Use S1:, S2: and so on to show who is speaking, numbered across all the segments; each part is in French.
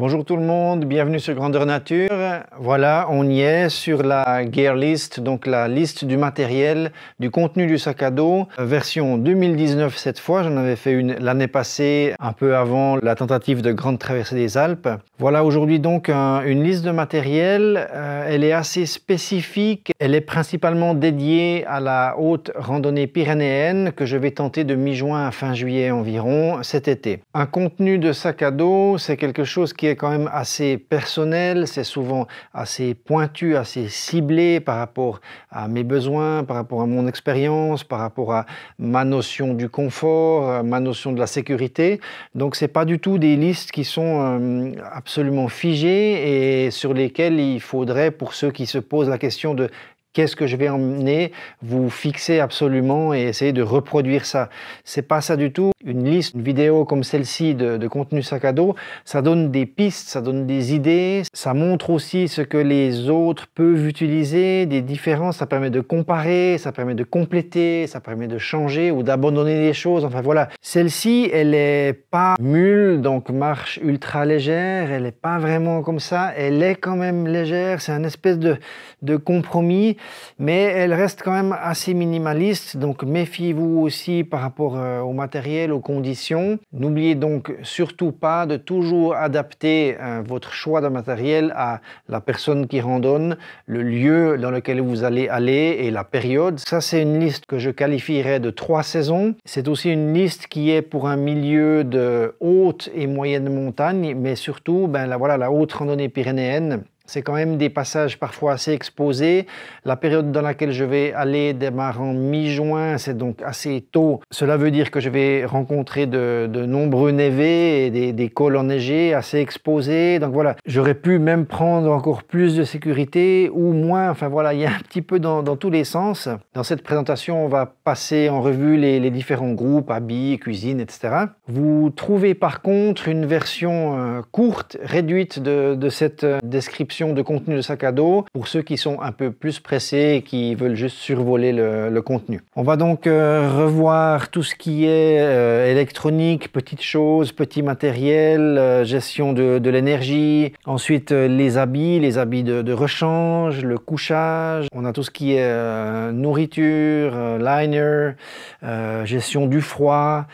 S1: Bonjour tout le monde, bienvenue sur Grandeur Nature. Voilà, on y est sur la gear list, donc la liste du matériel, du contenu du sac à dos, euh, version 2019 cette fois. J'en avais fait une l'année passée, un peu avant la tentative de grande traversée des Alpes. Voilà aujourd'hui donc une liste de matériel. Euh, elle est assez spécifique. Elle est principalement dédiée à la haute randonnée pyrénéenne que je vais tenter de mi-juin à fin juillet environ cet été. Un contenu de sac à dos, c'est quelque chose qui est est quand même assez personnel, c'est souvent assez pointu, assez ciblé par rapport à mes besoins, par rapport à mon expérience, par rapport à ma notion du confort, ma notion de la sécurité. Donc ce n'est pas du tout des listes qui sont euh, absolument figées et sur lesquelles il faudrait, pour ceux qui se posent la question de qu'est-ce que je vais emmener, vous fixez absolument et essayez de reproduire ça. C'est pas ça du tout. Une liste, une vidéo comme celle-ci de, contenu sac à dos, ça donne des pistes, ça donne des idées, ça montre aussi ce que les autres peuvent utiliser, des différences, ça permet de comparer, ça permet de compléter, ça permet de changer ou d'abandonner des choses. Enfin voilà, celle-ci, elle est pas mule, donc marche ultra légère, elle est pas vraiment comme ça, elle est quand même légère, c'est un espèce de, de compromis mais elle reste quand même assez minimaliste, donc méfiez-vous aussi par rapport euh, au matériel, aux conditions. N'oubliez donc surtout pas de toujours adapter euh, votre choix de matériel à la personne qui randonne, le lieu dans lequel vous allez aller et la période. Ça, c'est une liste que je qualifierais de trois saisons. C'est aussi une liste qui est pour un milieu de haute et moyenne montagne, mais surtout, ben, voilà, la haute randonnée pyrénéenne c'est quand même des passages parfois assez exposés. La période dans laquelle je vais aller démarre en mi-juin, c'est donc assez tôt. Cela veut dire que je vais rencontrer de, nombreux névés et des, des cols enneigés assez exposés. Donc voilà, j'aurais pu même prendre encore plus de sécurité ou moins. Enfin voilà, il y a un petit peu dans, tous les sens. Dans cette présentation, on va passer en revue les, différents groupes, habits, cuisine, etc. Vous trouvez par contre une version euh, courte, réduite de cette euh, description de contenu de sac à dos pour ceux qui sont un peu plus pressés et qui veulent juste survoler le, contenu. On va donc euh, revoir tout ce qui est euh, électronique, petites choses, petit matériel, euh, gestion de, l'énergie, ensuite les habits, les habits de, de, rechange, le couchage, on a tout ce qui est nourriture, liner, gestion du froid,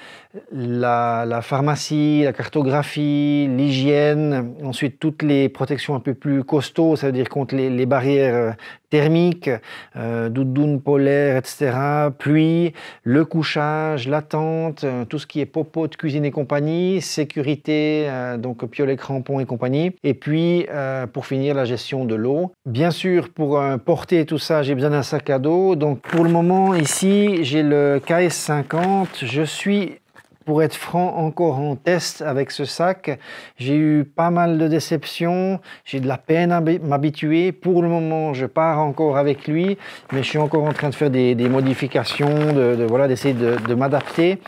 S1: la, pharmacie, la cartographie, l'hygiène, ensuite toutes les protections un peu plus costauds, cest à dire contre les, barrières euh, thermiques, euh, doudounes polaires, etc., Puis le couchage, la tente, euh, tout ce qui est popote, cuisine et compagnie, sécurité, euh, donc piolet, crampons et compagnie, et puis pour finir la gestion de l'eau. Bien sûr, pour porter tout ça, j'ai besoin d'un sac à dos, donc pour le moment ici, j'ai le KS50, je suis pour être franc, encore en test avec ce sac. J'ai eu pas mal de déceptions, j'ai de la peine à m'habituer. Pour le moment, je pars encore avec lui, mais je suis encore en train de faire des, modifications, de, voilà, d'essayer de m'adapter.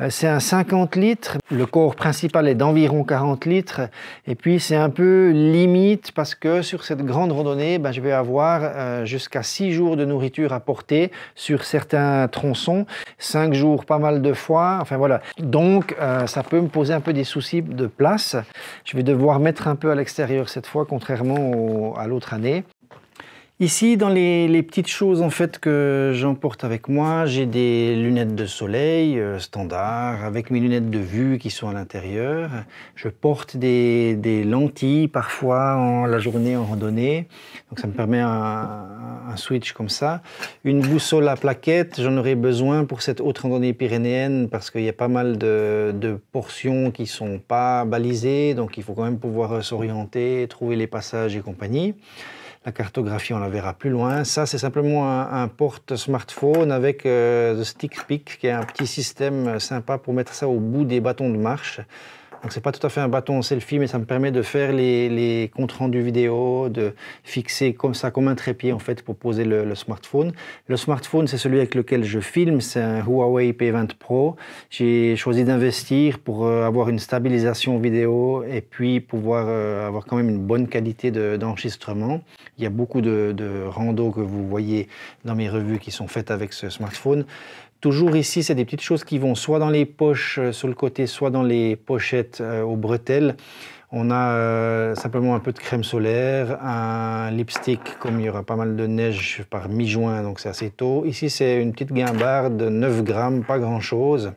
S1: Euh, c'est un 50 litres, le corps principal est d'environ 40 litres, et puis c'est un peu limite parce que sur cette grande randonnée, ben, je vais avoir euh, jusqu'à 6 jours de nourriture à porter sur certains tronçons, 5 jours pas mal de fois, enfin voilà. Donc euh, ça peut me poser un peu des soucis de place. Je vais devoir mettre un peu à l'extérieur cette fois, contrairement à l'autre année. Ici, dans les, petites choses en fait que j'emporte avec moi, j'ai des lunettes de soleil euh, standard avec mes lunettes de vue qui sont à l'intérieur. Je porte des, lentilles parfois en la journée en randonnée, donc ça me permet un, switch comme ça. Une boussole à plaquette, j'en aurais besoin pour cette haute randonnée pyrénéenne parce qu'il y a pas mal de, de, portions qui sont pas balisées, donc il faut quand même pouvoir euh, s'orienter, trouver les passages et compagnie. La cartographie, on la verra plus loin. Ça, c'est simplement un, porte smartphone avec le euh, The Stick Pick, qui est un petit système sympa pour mettre ça au bout des bâtons de marche. Donc c'est pas tout à fait un bâton selfie, mais ça me permet de faire les, les comptes rendus vidéo, de fixer comme ça, comme un trépied en fait, pour poser le, le smartphone. Le smartphone, c'est celui avec lequel je filme, c'est un Huawei P20 Pro. J'ai choisi d'investir pour euh, avoir une stabilisation vidéo et puis pouvoir euh, avoir quand même une bonne qualité d'enregistrement. Il y a beaucoup de, de randos que vous voyez dans mes revues qui sont faites avec ce smartphone. Toujours ici, c'est des petites choses qui vont soit dans les poches euh, sur le côté, soit dans les pochettes euh, aux bretelles. On a euh, simplement un peu de crème solaire, un lipstick, comme il y aura pas mal de neige par mi-juin, donc c'est assez tôt. Ici, c'est une petite guimbarde de 9 grammes, pas grand-chose.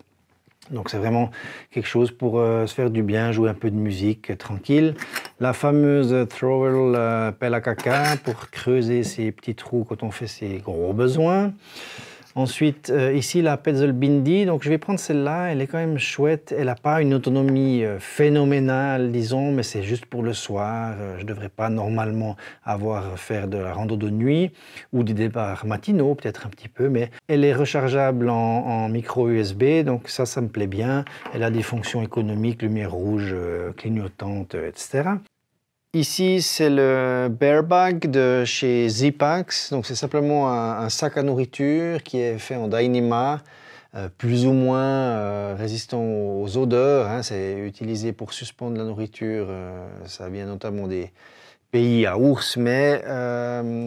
S1: Donc c'est vraiment quelque chose pour se faire du bien, jouer un peu de musique tranquille. La fameuse trowel pelle à caca pour creuser ses petits trous quand on fait ses gros besoins. Ensuite, euh, ici, la Petzl Bindi. Donc, je vais prendre celle-là. Elle est quand même chouette. Elle n'a pas une autonomie euh, phénoménale, disons, mais c'est juste pour le soir. Euh, je ne devrais pas normalement avoir à faire de la rando de nuit ou des départs matinaux, peut-être un petit peu, mais elle est rechargeable en, en, micro USB. Donc, ça, ça me plaît bien. Elle a des fonctions économiques, lumière rouge, clignotante, etc. Ici, c'est le Bear Bag de chez Zipax. Donc, c'est simplement un, sac à nourriture qui est fait en Dyneema, euh, plus ou moins euh, résistant aux odeurs. Hein. C'est utilisé pour suspendre la nourriture. Euh, ça vient notamment des pays à ours, mais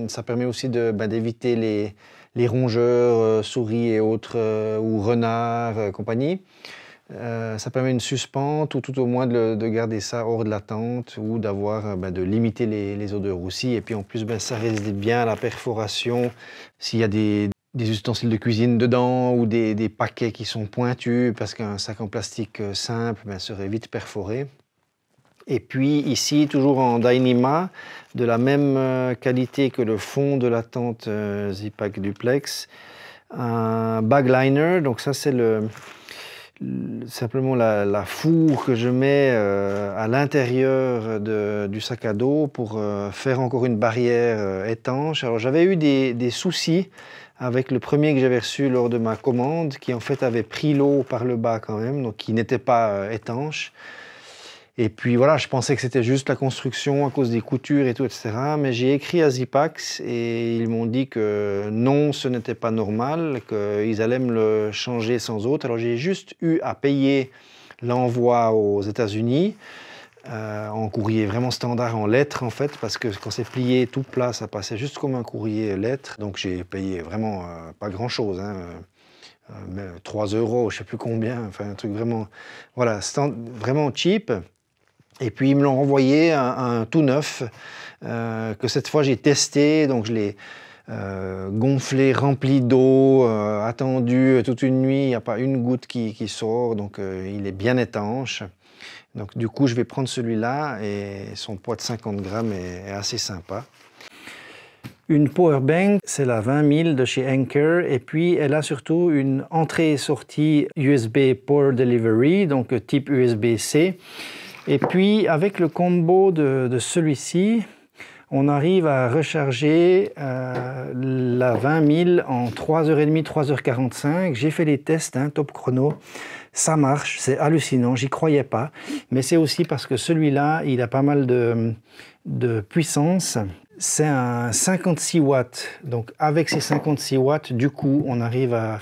S1: ça permet aussi bah, d'éviter les, les, rongeurs, souris et autres, ou renards, compagnie. Euh, ça permet une suspente ou tout au moins de, garder ça hors de la tente ou d'avoir euh, ben, de limiter les, odeurs aussi. Et puis en plus, ben, ça résiste bien à la perforation. S'il y a des, ustensiles de cuisine dedans ou des, paquets qui sont pointus, parce qu'un sac en plastique euh, simple ben, serait vite perforé. Et puis ici, toujours en Dynima, de la même qualité que le fond de la tente Zipac Duplex, un bag liner. Donc ça, c'est le, simplement la, fourre que je mets euh, à l'intérieur du sac à dos pour euh, faire encore une barrière euh, étanche. Alors j'avais eu des, des, soucis avec le premier que j'avais reçu lors de ma commande, qui en fait avait pris l'eau par le bas quand même, donc qui n'était pas étanche. Et puis voilà, je pensais que c'était juste la construction à cause des coutures et tout, etc. Mais j'ai écrit à Zipax et ils m'ont dit que non, ce n'était pas normal, qu'ils allaient me le changer sans autre. Alors j'ai juste eu à payer l'envoi aux États-Unis. Euh, en courrier vraiment standard en lettres en fait parce que quand c'est plié tout plat ça passait juste comme un courrier lettres donc j'ai payé vraiment euh, pas grand chose 3 euros je sais plus combien enfin un truc vraiment voilà vraiment cheap et puis ils me l'ont renvoyé un, tout neuf, euh, que cette fois j'ai testé, donc je l'ai euh, gonflé, rempli d'eau, euh, attendu toute une nuit, il n'y a pas une goutte qui, sort, donc il est bien étanche. Donc du coup je vais prendre celui-là et son poids de 50 grammes est, assez sympa. Une power bank, c'est la 20 000 de chez Anker et puis elle a surtout une entrée et sortie USB Power Delivery, donc type USB-C. Et puis avec le combo de, celui-ci, on arrive à recharger euh, la 20 000 en 3h30, 3h45. J'ai fait les tests, hein, top chrono. Ça marche, c'est hallucinant, j'y croyais pas. Mais c'est aussi parce que celui-là, il a pas mal de puissance c'est un 56 watts. Donc avec ces 56 watts, du coup, on arrive à,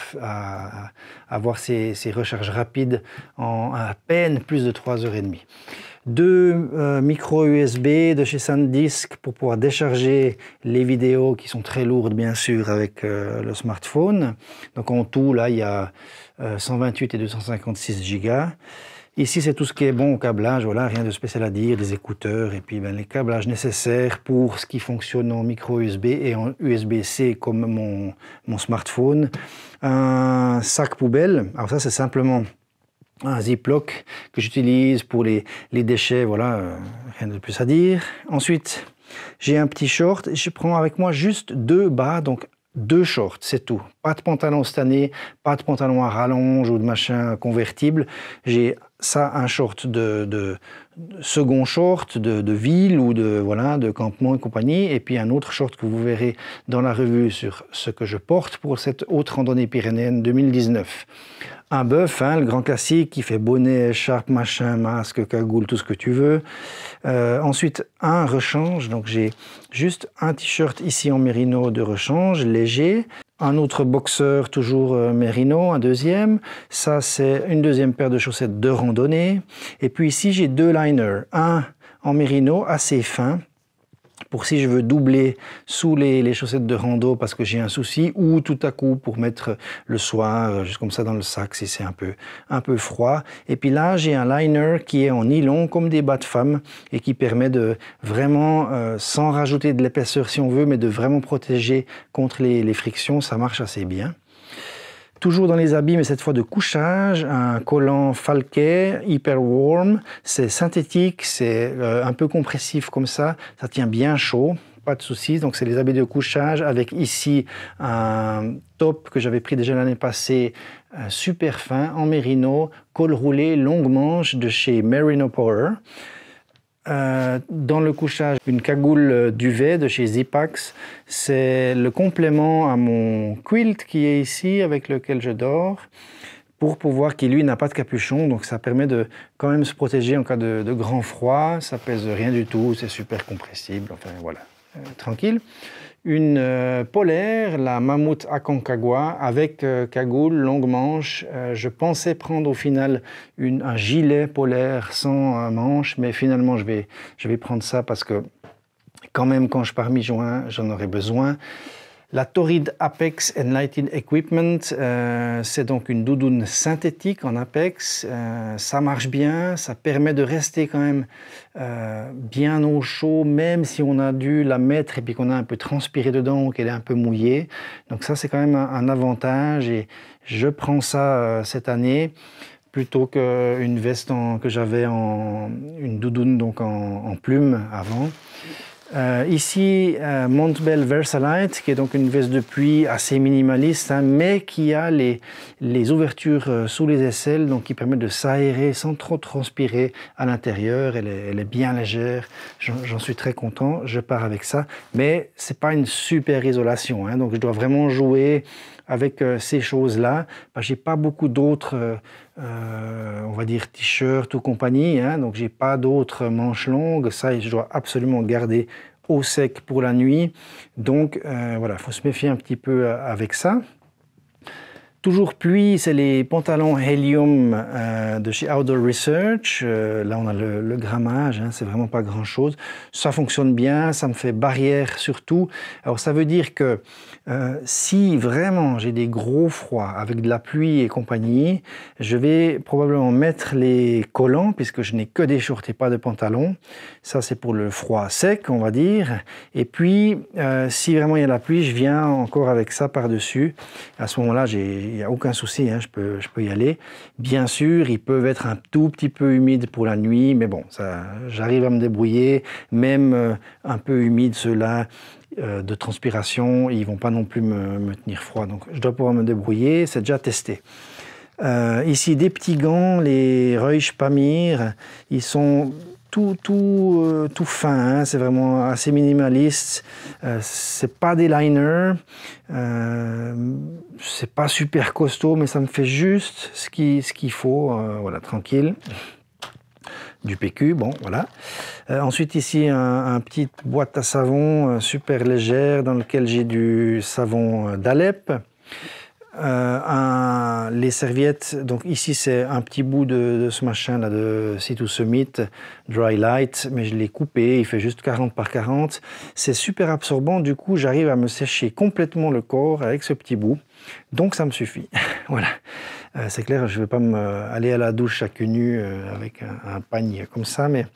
S1: avoir ces, recharges rapides en à peine plus de 3h30. Deux euh, micro USB de chez SanDisk pour pouvoir décharger les vidéos qui sont très lourdes bien sûr avec euh, le smartphone. Donc en tout, là, il y a 128 euh, et 256 gigas. Ici, c'est tout ce qui est bon au câblage, voilà, rien de spécial à dire, des écouteurs et puis ben, les câblages nécessaires pour ce qui fonctionne en micro USB et en USB-C comme mon, mon smartphone. Un sac poubelle, alors ça c'est simplement un ziploc que j'utilise pour les, les, déchets, voilà, euh, rien de plus à dire. Ensuite, j'ai un petit short, je prends avec moi juste deux bas, donc deux shorts, c'est tout. Pas de pantalon cette année, pas de pantalon à rallonge ou de machin convertible. J'ai ça, un short de, second short de, ville ou de campement et compagnie, et puis un autre short que vous verrez dans la revue sur ce que je porte pour cette autre randonnée pyrénéenne 2019. Un bœuf, hein, le grand classique qui fait bonnet, écharpe, machin, masque, cagoule, tout ce que tu veux. Euh, ensuite, un rechange, donc j'ai juste un t-shirt ici en mérino de rechange léger, un autre boxeur, toujours euh, Merino, un deuxième. Ça, c'est une deuxième paire de chaussettes de randonnée. Et puis ici, j'ai deux liners. Un en Merino, assez fin, pour si je veux doubler sous les, chaussettes de rando parce que j'ai un souci, ou tout à coup pour mettre le soir, euh, juste comme ça dans le sac si c'est un peu, un peu froid. Et puis là, j'ai un liner qui est en nylon comme des bas de femme et qui permet de vraiment, euh, sans rajouter de l'épaisseur si on veut, mais de vraiment protéger contre les frictions, ça marche assez bien. Toujours dans les habits, mais cette fois de couchage, un collant falquet, hyper warm. C'est synthétique, c'est euh, un peu compressif comme ça. Ça tient bien chaud pas de soucis. Donc, c'est les habits de couchage avec ici un top que j'avais pris déjà l'année passée, euh, super fin, en merino, col roulé, longue manche de chez Merino Power. Euh, dans le couchage, une cagoule duvet de chez Zipax. C'est le complément à mon quilt qui est ici, avec lequel je dors, pour pouvoir, qui lui n'a pas de capuchon, donc ça permet de quand même se protéger en cas de, de grand froid. Ça pèse rien du tout, c'est super compressible, enfin voilà. Euh, tranquille, une euh, polaire, la Mammouth Aconcagua, avec euh, cagoule, longue manche. je pensais prendre au final un gilet polaire sans manche, mais finalement je vais, je vais prendre ça parce que quand même quand je pars mi-juin, j'en aurai besoin. La Torrid Apex Enlightened Equipment, euh, c'est donc une doudoune synthétique en Apex. Euh, ça marche bien, ça permet de rester quand même euh, bien au chaud, même si on a dû la mettre et puis qu'on a un peu transpiré dedans ou qu'elle est un peu mouillée. Donc ça, c'est quand même un, avantage et je prends ça euh, cette année plutôt qu'une veste en, que j'avais en une doudoune donc en, en plume avant. Euh, ici, euh, Montbell Versalite, qui est donc une veste de puits assez minimaliste, hein, mais qui a les, les ouvertures euh, sous les aisselles, donc qui permet de s'aérer sans trop transpirer à l'intérieur. Elle, elle, est bien légère, j'en suis très content, je pars avec ça. Mais c'est pas une super isolation, hein, donc je dois vraiment jouer avec euh, ces choses-là. Bah, j'ai pas beaucoup d'autres euh, on va dire t-shirt ou compagnie. Hein, donc j'ai pas d'autres manches longues. Ça, je dois absolument garder au sec pour la nuit. Donc euh, voilà, il faut se méfier un petit peu euh, avec ça. Toujours pluie, c'est les pantalons Helium euh, de chez Outdoor Research. Euh, là, on a le, grammage, hein, c'est vraiment pas grand-chose. Ça fonctionne bien, ça me fait barrière surtout. Alors, ça veut dire que euh, si vraiment j'ai des gros froids avec de la pluie et compagnie, je vais probablement mettre les collants puisque je n'ai que des shorts et pas de pantalons. Ça, c'est pour le froid sec, on va dire. Et puis, si vraiment il y a de la pluie, je viens encore avec ça par-dessus. À ce moment-là, j'ai n'y a aucun souci, hein, je, peux, je peux y aller. Bien sûr, ils peuvent être un tout petit peu humides pour la nuit, mais bon, ça, j'arrive à me débrouiller. Même euh, un peu humide, ceux-là, euh, de transpiration, ils vont pas non plus me, tenir froid. Donc, je dois pouvoir me débrouiller, c'est déjà testé. Euh, ici, des petits gants, les Reusch Pamir, ils sont tout, tout, euh, fin, hein. c'est vraiment assez minimaliste. Euh, c'est pas des liners, euh, c'est pas super costaud, mais ça me fait juste ce qu'il ce qu'il faut, voilà, tranquille. Du PQ, bon, voilà. ensuite, ici, un, petite boîte à savon super légère dans lequel j'ai du savon d'Alep. Euh, les serviettes, donc ici c'est un petit bout de, ce machin là de to Summit, Dry Light, mais je l'ai coupé, il fait juste 40 par 40. C'est super absorbant, du coup j'arrive à me sécher complètement le corps avec ce petit bout, donc ça me suffit. voilà, euh, c'est clair, je ne vais pas me, aller à la douche à queue nue euh, avec un, panier comme ça, mais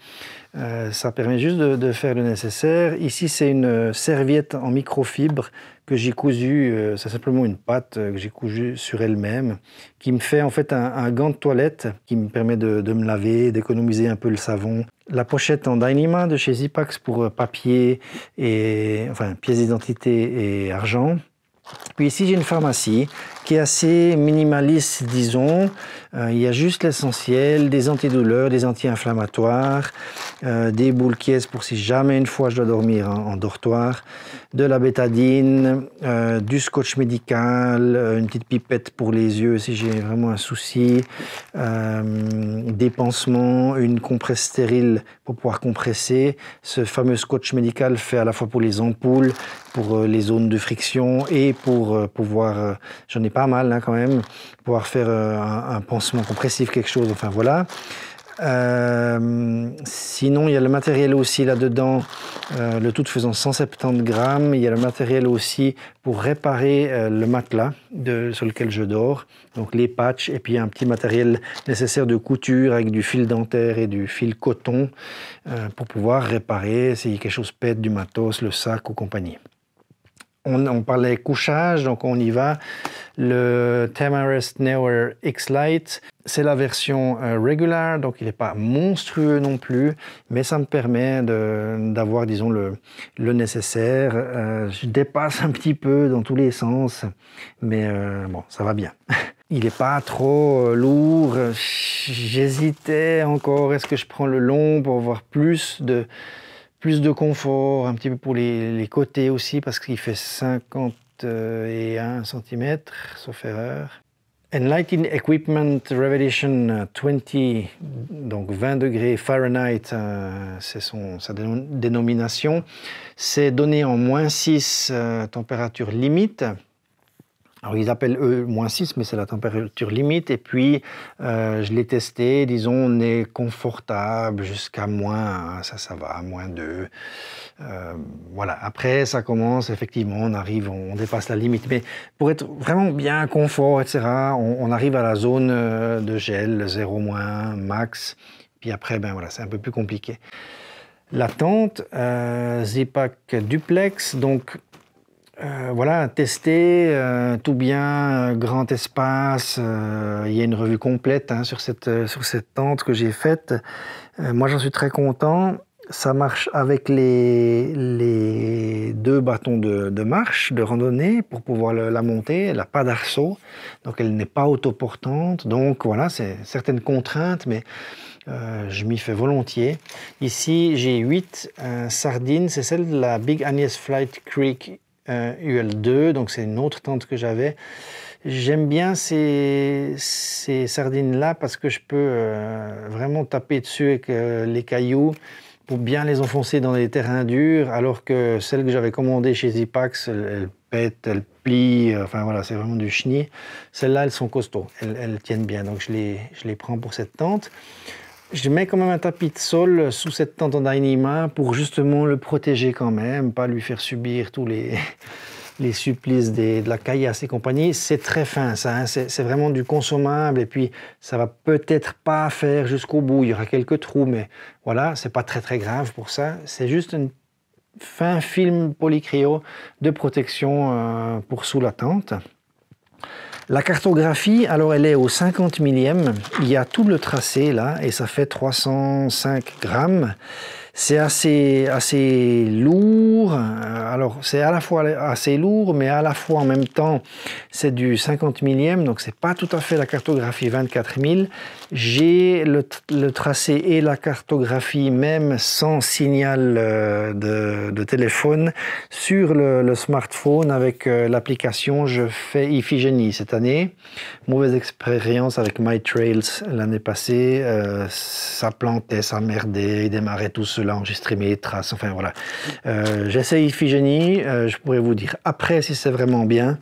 S1: ça permet juste de faire le nécessaire. Ici c'est une serviette en microfibre que j'ai cousu, euh, c'est simplement une pâte euh, que j'ai cousue sur elle-même, qui me fait en fait un, gant de toilette qui me permet de, me laver, d'économiser un peu le savon. La pochette en Dynima de chez Zipax pour euh, papier et enfin pièces d'identité et argent. Puis ici j'ai une pharmacie qui est assez minimaliste, disons, euh, il y a juste l'essentiel, des antidouleurs, des anti-inflammatoires, euh, des boules qui pour si jamais une fois je dois dormir en, dortoir, de la bétadine, euh, du scotch médical, une petite pipette pour les yeux si j'ai vraiment un souci, des pansements, une compresse stérile pour pouvoir compresser, ce fameux scotch médical fait à la fois pour les ampoules, pour les zones de friction et pour pouvoir, j'en ai pas mal hein, quand même, pouvoir faire un, un pansement compressif, quelque chose, enfin voilà. Euh, sinon, il y a le matériel aussi là-dedans, euh, le tout faisant 170 grammes. Il y a le matériel aussi pour réparer euh, le matelas de, sur lequel je dors, donc les patchs, et puis un petit matériel nécessaire de couture avec du fil dentaire et du fil coton pour pouvoir réparer si quelque chose pète, du matos, le sac ou compagnie on, parlait couchage, donc on y va. Le Tamaris Newer X-Lite, c'est la version euh, donc il n'est pas monstrueux non plus, mais ça me permet d'avoir, disons, le, le nécessaire. Euh, je dépasse un petit peu dans tous les sens, mais euh, bon, ça va bien. il n'est pas trop euh, lourd. J'hésitais encore, est-ce que je prends le long pour avoir plus de plus de confort, un petit peu pour les, côtés aussi, parce qu'il fait 51 cm, sauf erreur. Enlightened Equipment Revelation 20, donc 20 degrés Fahrenheit, euh, c'est sa dénomination. C'est donné en moins 6 températures température limite. Alors ils appellent eux moins 6, mais c'est la température limite. Et puis euh, je l'ai testé, disons on est confortable jusqu'à moins ça ça va, moins 2. Euh, voilà, après ça commence, effectivement on arrive, on, dépasse la limite. Mais pour être vraiment bien confort, etc., on, arrive à la zone euh, de gel, 0 moins max. Puis après, ben voilà, c'est un peu plus compliqué. La tente, Zipac duplex, donc euh, voilà, testé, euh, tout bien, euh, grand espace. Il y a une revue complète hein, sur, cette, sur cette tente que j'ai faite. moi, j'en suis très content. Ça marche avec les, les deux bâtons de, de, marche, de randonnée, pour pouvoir la monter. Elle n'a pas d'arceau, donc elle n'est pas autoportante. Donc voilà, c'est certaines contraintes, mais je m'y fais volontiers. Ici, j'ai 8 sardines. C'est celle de la Big Agnes Flight Creek UL2, euh, donc c'est une autre tente que j'avais. J'aime bien ces, sardines-là parce que je peux euh, vraiment taper dessus avec euh, les cailloux pour bien les enfoncer dans les terrains durs, alors que celles que j'avais commandées chez Ipax, elles, pètent, elles plient, enfin voilà, c'est vraiment du chenille. Celles-là, elles sont costauds, elles, tiennent bien, donc je les, je les prends pour cette tente. Je mets quand même un tapis de sol sous cette tente en pour justement le protéger quand même, pas lui faire subir tous les, supplices de la caillasse et compagnie. C'est très fin ça, hein. c'est vraiment du consommable et puis ça va peut-être pas faire jusqu'au bout, il y aura quelques trous, mais voilà, c'est pas très très grave pour ça. C'est juste un fin film polycryo de protection euh, pour sous la tente. La cartographie, alors elle est au 50 millième. Il y a tout le tracé là et ça fait 305 grammes. C'est assez, assez lourd. Euh, alors, c'est à la fois assez lourd, mais à la fois en même temps, c'est du 50 millième, donc c'est pas tout à fait la cartographie 24000. J'ai le, le, tracé et la cartographie même sans signal euh, de, téléphone sur le, smartphone avec euh, l'application. Je fais Iphigénie cette année. Mauvaise expérience avec MyTrails l'année passée. ça plantait, ça merdait, il démarrait tout seul là, enregistrer mes traces. Enfin, voilà. Euh, J'essaye Iphigénie. Euh, je pourrais vous dire après si c'est vraiment bien.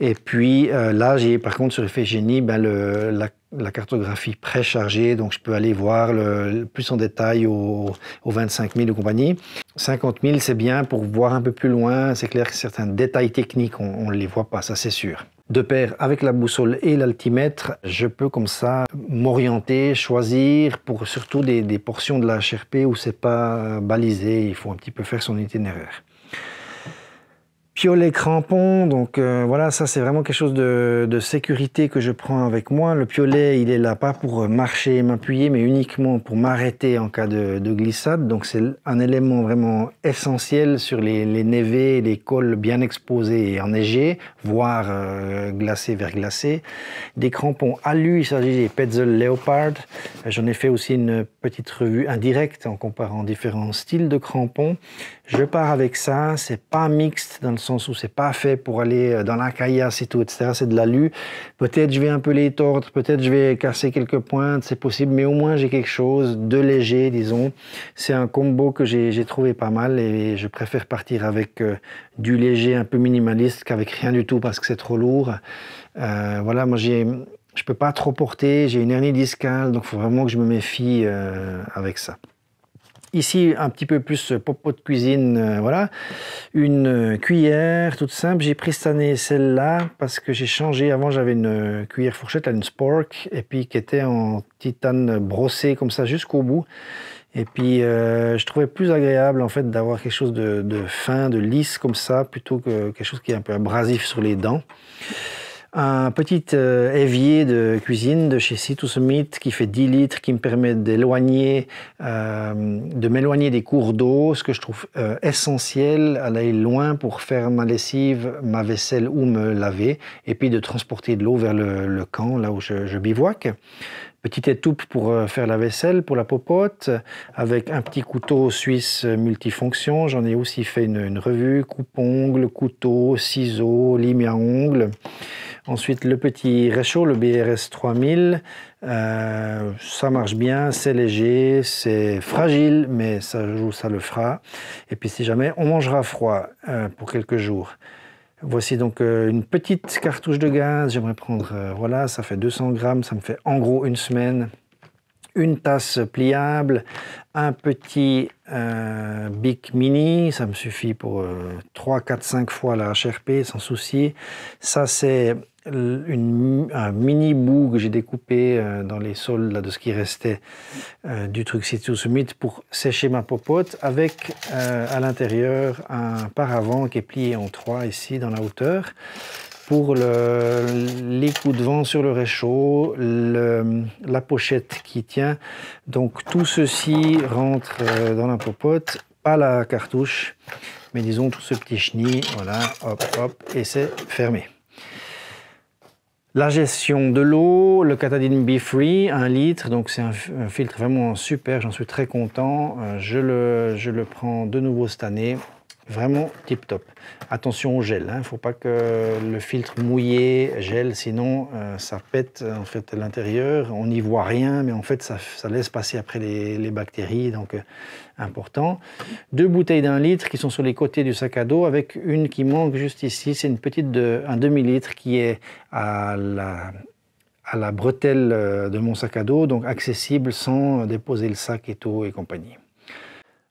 S1: Et puis euh, là, j'ai par contre sur Iphigénie ben, le, la, cartographie préchargée. Donc, je peux aller voir le, plus en détail aux au 25 000 ou compagnie. 50 000, c'est bien pour voir un peu plus loin. C'est clair que certains détails techniques, on ne les voit pas, ça c'est sûr de pair avec la boussole et l'altimètre, je peux comme ça m'orienter, choisir pour surtout des, portions de la HRP où c'est pas balisé, il faut un petit peu faire son itinéraire piolet crampon, donc euh, voilà, ça c'est vraiment quelque chose de, sécurité que je prends avec moi. Le piolet, il est là pas pour euh, marcher et m'appuyer, mais uniquement pour m'arrêter en cas de, glissade. Donc c'est un élément vraiment essentiel sur les, les névés, les cols bien exposés et enneigés, voire vers euh, glacés, Des crampons alu, il s'agit des Petzl Leopard. J'en ai fait aussi une petite revue indirecte en comparant différents styles de crampons. Je pars avec ça, c'est pas mixte dans le sens où c'est pas fait pour aller euh, dans la caillasse et tout, etc. C'est de l'alu. Peut-être je vais un peu les tordre, peut-être je vais casser quelques pointes, c'est possible, mais au moins j'ai quelque chose de léger, disons. C'est un combo que j'ai trouvé pas mal et je préfère partir avec euh, du léger un peu minimaliste qu'avec rien du tout parce que c'est trop lourd. Euh, voilà, moi j'ai je peux pas trop porter, j'ai une hernie discale, donc faut vraiment que je me méfie euh, avec ça. Ici, un petit peu plus euh, pot de cuisine, euh, voilà. Une euh, cuillère toute simple. J'ai pris cette année celle-là parce que j'ai changé. Avant, j'avais une cuillère fourchette, là, une spork, et puis qui était en titane brossé comme ça jusqu'au bout. Et puis, je trouvais plus agréable, en fait, d'avoir quelque chose de, fin, de lisse comme ça, plutôt que quelque chose qui est un peu abrasif sur les dents un petit euh, évier de cuisine de chez Summit qui fait 10 litres, qui me permet d'éloigner, euh, de m'éloigner des cours d'eau, ce que je trouve essentiel euh, essentiel, aller loin pour faire ma lessive, ma vaisselle ou me laver, et puis de transporter de l'eau vers le, camp, là où je, je bivouac petite étoupe pour faire la vaisselle, pour la popote, avec un petit couteau suisse multifonction. J'en ai aussi fait une, revue, coupe-ongle, couteau, ciseaux, lime à ongles. Ensuite, le petit réchaud, le BRS 3000. Euh, ça marche bien, c'est léger, c'est fragile, mais ça joue, ça le fera. Et puis si jamais, on mangera froid euh, pour quelques jours. Voici donc euh, une petite cartouche de gaz. J'aimerais prendre, voilà, ça fait 200 grammes, ça me fait en gros une semaine. Une tasse pliable, un petit Bic Mini, ça me suffit pour 3, 4, 5 fois la HRP sans souci. Ça c'est une, un mini bout que j'ai découpé euh, dans les sols là, de ce qui restait euh, du truc Situ Summit pour sécher ma popote avec euh, à l'intérieur un paravent qui est plié en trois ici dans la hauteur pour le, les coups de vent sur le réchaud, le, la pochette qui tient. Donc tout ceci rentre dans la popote, pas la cartouche, mais disons tout ce petit chenille, voilà, hop, hop, et c'est fermé. La gestion de l'eau, le Catadine Be Free, 1 litre, donc c'est un, filtre vraiment super, j'en suis très content. Euh, je le, je le prends de nouveau cette année, vraiment tip top. Attention au gel, il hein. ne faut pas que le filtre mouillé gèle, sinon euh, ça pète en fait l'intérieur, on n'y voit rien, mais en fait ça, laisse passer après les, bactéries, donc euh, important. Deux bouteilles d'un litre qui sont sur les côtés du sac à dos, avec une qui manque juste ici. C'est une petite de un demi-litre qui est à la, à la bretelle euh, de mon sac à dos, donc accessible sans déposer le sac et tout et compagnie.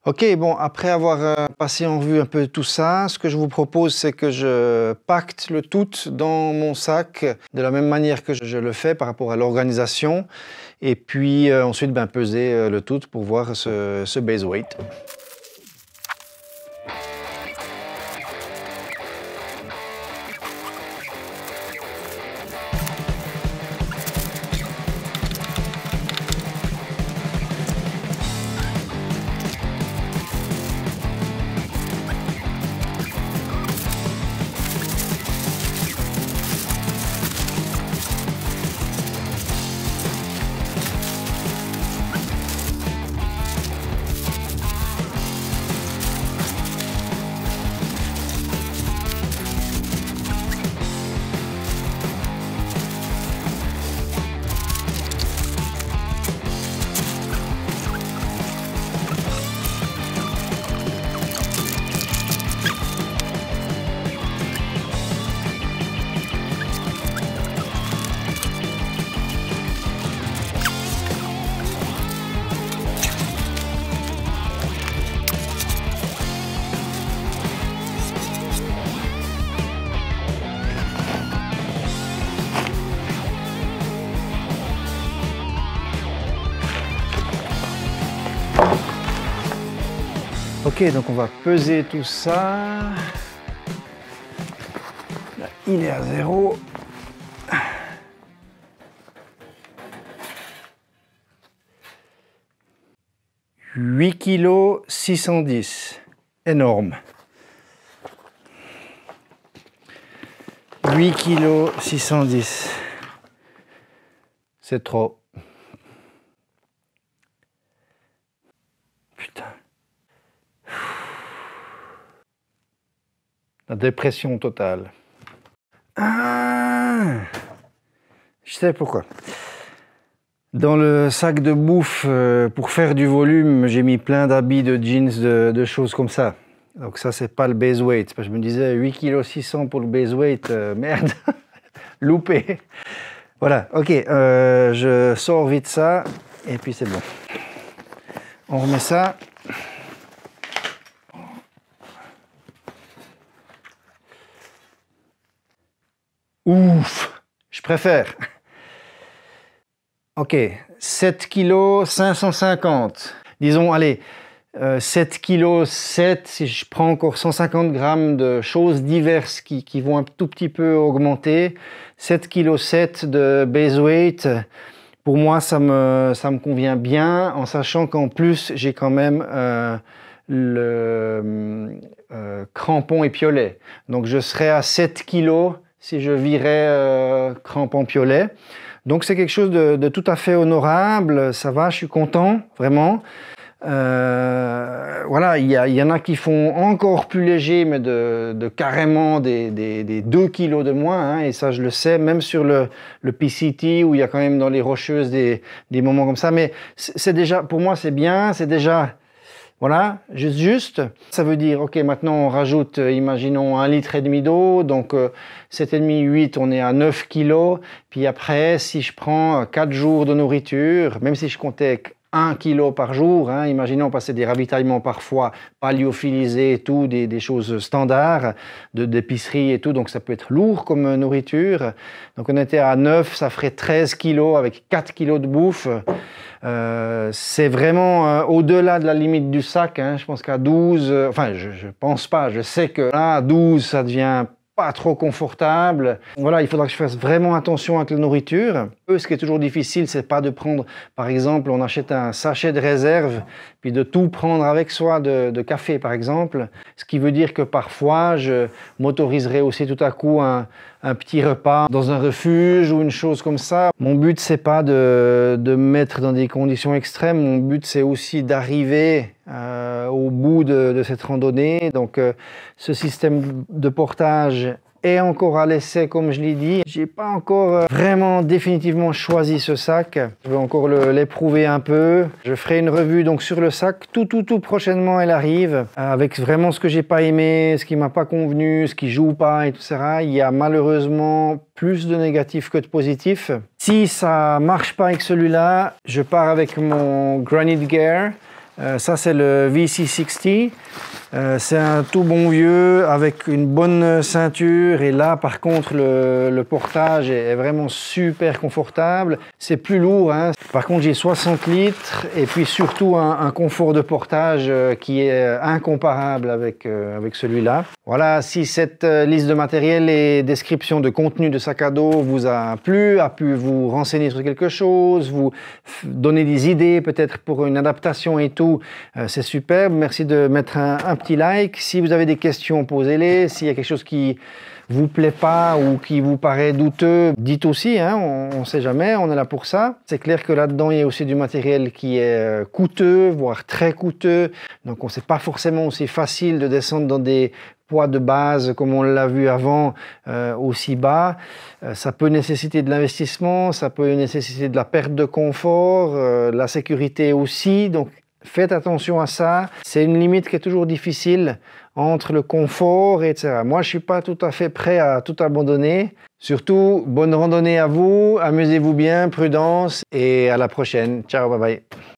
S1: Ok, bon, après avoir euh, passé en revue un peu tout ça, ce que je vous propose, c'est que je pacte le tout dans mon sac, de la même manière que je le fais par rapport à l'organisation, et puis euh, ensuite ben, peser euh, le tout pour voir ce base weight. Ok, donc on va peser tout ça. il est à zéro. 8 kg 610. Énorme. 8 kg 610. C'est trop. dépression totale. Ah, je sais pourquoi. Dans le sac de bouffe, euh, pour faire du volume, j'ai mis plein d'habits, de jeans, de, choses comme ça. Donc ça, c'est pas le base weight. je me disais 8 kg 600 pour le base weight, euh, merde, loupé. Voilà, ok, euh, je sors vite ça, et puis c'est bon. On remet ça. Ouf, je préfère. Ok, 7 kg 550. Disons, allez, euh, 7 kg 7, si je prends encore 150 grammes de choses diverses qui, vont un tout petit peu augmenter, 7 kg 7 de base weight, pour moi ça me, convient bien, en sachant qu'en plus j'ai quand même euh, le euh, crampon et Donc je serai à 7 kg si je virais euh, crampon piolet. Donc c'est quelque chose de, tout à fait honorable, ça va, je suis content, vraiment. Euh, voilà, il y, en a qui font encore plus léger, mais de, carrément des, 2 kilos de moins, hein. et ça je le sais, même sur le, le PCT, où il y a quand même dans les rocheuses des, des moments comme ça, mais c'est déjà, pour moi c'est bien, c'est déjà voilà, juste, juste. Ça veut dire, ok, maintenant on rajoute, euh, imaginons, un litre et demi d'eau, donc euh, demi, 8, on est à 9 kilos. Puis après, si je prends 4 euh, jours de nourriture, même si je comptais 1 kg par jour. Hein. Imaginons passer des ravitaillements parfois paléophilisés et tout, des, choses standards, de, d'épicerie et tout, donc ça peut être lourd comme nourriture. Donc on était à 9, ça ferait 13 kg avec 4 kg de bouffe. Euh, c'est vraiment euh, au-delà de la limite du sac. Hein. Je pense qu'à 12, euh, enfin je, je pense pas, je sais que là, à 12, ça devient pas trop confortable. Voilà, il faudra que je fasse vraiment attention avec la nourriture. Ce qui est toujours difficile, c'est pas de prendre, par exemple, on achète un sachet de réserve, puis de tout prendre avec soi de, de café, par exemple. Ce qui veut dire que parfois, je m'autoriserai aussi tout à coup un, un petit repas dans un refuge ou une chose comme ça. Mon but, c'est pas de, de mettre dans des conditions extrêmes. Mon but, c'est aussi d'arriver euh, au bout de, cette randonnée. Donc, euh, ce système de portage et encore à l'essai comme je l'ai dit. J'ai pas encore euh, vraiment définitivement choisi ce sac. Je vais encore l'éprouver un peu. Je ferai une revue donc sur le sac tout tout tout prochainement elle arrive euh, avec vraiment ce que j'ai pas aimé, ce qui m'a pas convenu, ce qui joue pas et tout ça. Il y a malheureusement plus de négatifs que de positifs. Si ça marche pas avec celui-là, je pars avec mon Granite Gear. Euh, ça c'est le VC60. Euh, c'est un tout bon vieux avec une bonne ceinture et là par contre le, portage est, vraiment super confortable. C'est plus lourd, hein. par contre j'ai 60 litres et puis surtout un, confort de portage euh, qui est euh, incomparable avec, avec celui-là. Voilà, si cette liste de matériel et description de contenu de sac à dos vous a plu, a pu vous renseigner sur quelque chose, vous donner des idées peut-être pour une adaptation et tout, c'est superbe. Merci de mettre un petit like. Si vous avez des questions, posez-les. S'il y a quelque chose qui vous plaît pas ou qui vous paraît douteux, dites aussi, hein, on ne sait jamais, on est là pour ça. C'est clair que là-dedans, il y a aussi du matériel qui est euh, coûteux, voire très coûteux. Donc on ne sait pas forcément aussi facile de descendre dans des poids de base, comme on l'a vu avant, euh, aussi bas. Euh, ça peut nécessiter de l'investissement, ça peut nécessiter de la perte de confort, la sécurité aussi. Donc Faites attention à ça. C'est une limite qui est toujours difficile entre le confort, etc. Moi, je ne suis pas tout à fait prêt à tout abandonner. Surtout, bonne randonnée à vous, amusez-vous bien, prudence et à la prochaine. Ciao, bye bye.